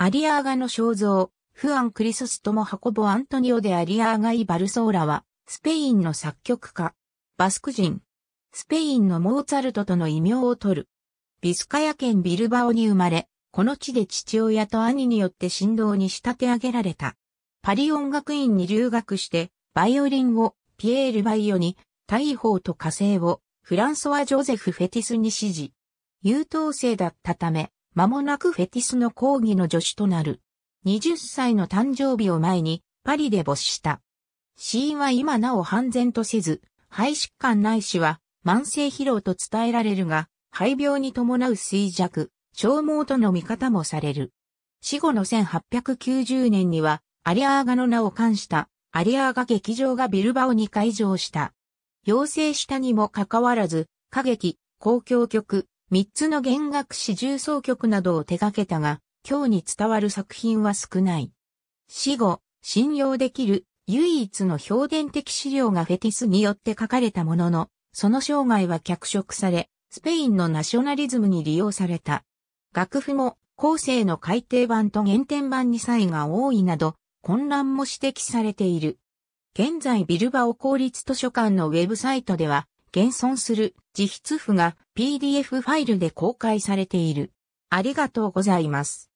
アリアーガの肖像、フアン・クリソストも運ボ・アントニオでアリアーガイ・バルソーラは、スペインの作曲家、バスク人、スペインのモーツァルトとの異名を取る。ビスカヤ県ビルバオに生まれ、この地で父親と兄によって振動に仕立て上げられた。パリ音楽院に留学して、バイオリンをピエール・バイオに、大砲と火星をフランソワ・ジョゼフ・フェティスに指示。優等生だったため、間もなくフェティスの抗議の助手となる。20歳の誕生日を前にパリで没した。死因は今なお判然とせず、肺疾患ないしは慢性疲労と伝えられるが、肺病に伴う衰弱、消耗との見方もされる。死後の1890年には、アリアーガの名を冠したアリアーガ劇場がビルバオに会場した。要請したにもかかわらず、歌劇、公共曲、三つの弦楽四重奏曲などを手掛けたが、今日に伝わる作品は少ない。死後、信用できる唯一の表伝的資料がフェティスによって書かれたものの、その生涯は脚色され、スペインのナショナリズムに利用された。楽譜も後世の改訂版と原点版に差異が多いなど、混乱も指摘されている。現在ビルバオ公立図書館のウェブサイトでは、現存する自筆譜が PDF ファイルで公開されている。ありがとうございます。